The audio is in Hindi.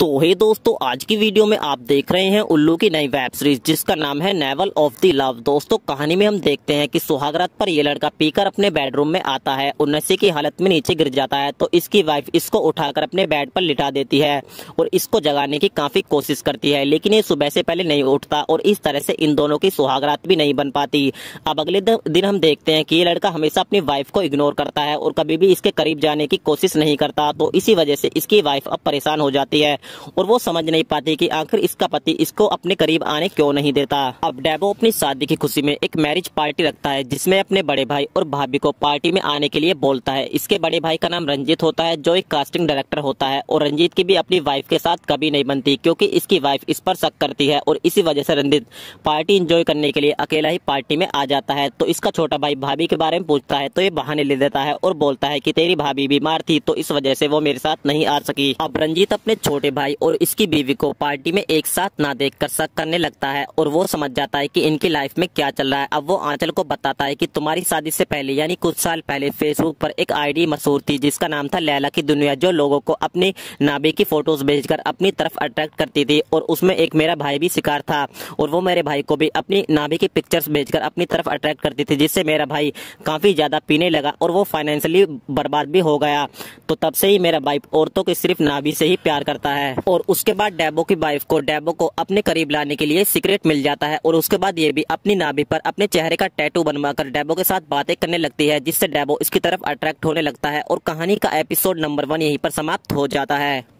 तो हे दोस्तों आज की वीडियो में आप देख रहे हैं उल्लू की नई वेब सीरीज जिसका नाम है नेवल ऑफ दी लव दोस्तों कहानी में हम देखते हैं कि सुहागरात पर ये लड़का पीकर अपने बेडरूम में आता है और नशे की हालत में नीचे गिर जाता है तो इसकी वाइफ इसको उठाकर अपने बेड पर लिटा देती है और इसको जगाने की काफी कोशिश करती है लेकिन ये सुबह से पहले नहीं उठता और इस तरह से इन दोनों की सुहागरात भी नहीं बन पाती अब अगले दिन हम देखते हैं कि ये लड़का हमेशा अपनी वाइफ को इग्नोर करता है और कभी भी इसके करीब जाने की कोशिश नहीं करता तो इसी वजह से इसकी वाइफ अब परेशान हो जाती है और वो समझ नहीं पाती कि आखिर इसका पति इसको अपने करीब आने क्यों नहीं देता अब डेबो अपनी शादी की खुशी में एक मैरिज पार्टी रखता है जिसमें अपने बड़े भाई और भाभी को पार्टी में आने के लिए बोलता है इसके बड़े भाई का नाम रंजीत होता है जो एक कास्टिंग डायरेक्टर होता है और रंजीत की भी अपनी वाइफ के साथ कभी नहीं बनती क्यूँकी इसकी वाइफ इस पर शक करती है और इसी वजह से रंजीत पार्टी इंजॉय करने के लिए अकेला ही पार्टी में आ जाता है तो इसका छोटा भाई भाभी के बारे में पूछता है तो ये बहाने ले देता है और बोलता है की तेरी भाभी बीमार थी तो इस वजह से वो मेरे साथ नहीं आ सकी अब रंजीत अपने छोटे भाई और इसकी बीवी को पार्टी में एक साथ ना देख कर शक करने लगता है और वो समझ जाता है कि इनकी लाइफ में क्या चल रहा है अब वो आंचल को बताता है कि तुम्हारी शादी से पहले यानी कुछ साल पहले फेसबुक पर एक आईडी मशहूर थी जिसका नाम था लैला की दुनिया जो लोगों को अपनी नाबे की फोटोज भेजकर अपनी तरफ अट्रैक्ट करती थी और उसमें एक मेरा भाई भी शिकार था और वो मेरे भाई को भी अपनी नाभे की पिक्चर्स भेजकर अपनी तरफ अट्रैक्ट करती थी जिससे मेरा भाई काफ़ी ज़्यादा पीने लगा और वो फाइनेंशियली बर्बाद भी हो गया तो तब से ही मेरा भाई औरतों के सिर्फ नाभि से ही प्यार करता है है और उसके बाद डैबो की वाइफ को डैबो को अपने करीब लाने के लिए सिगरेट मिल जाता है और उसके बाद ये भी अपनी नाभी पर अपने चेहरे का टैटू बनवाकर डैबो के साथ बातें करने लगती है जिससे डैबो इसकी तरफ अट्रैक्ट होने लगता है और कहानी का एपिसोड नंबर वन यहीं पर समाप्त हो जाता है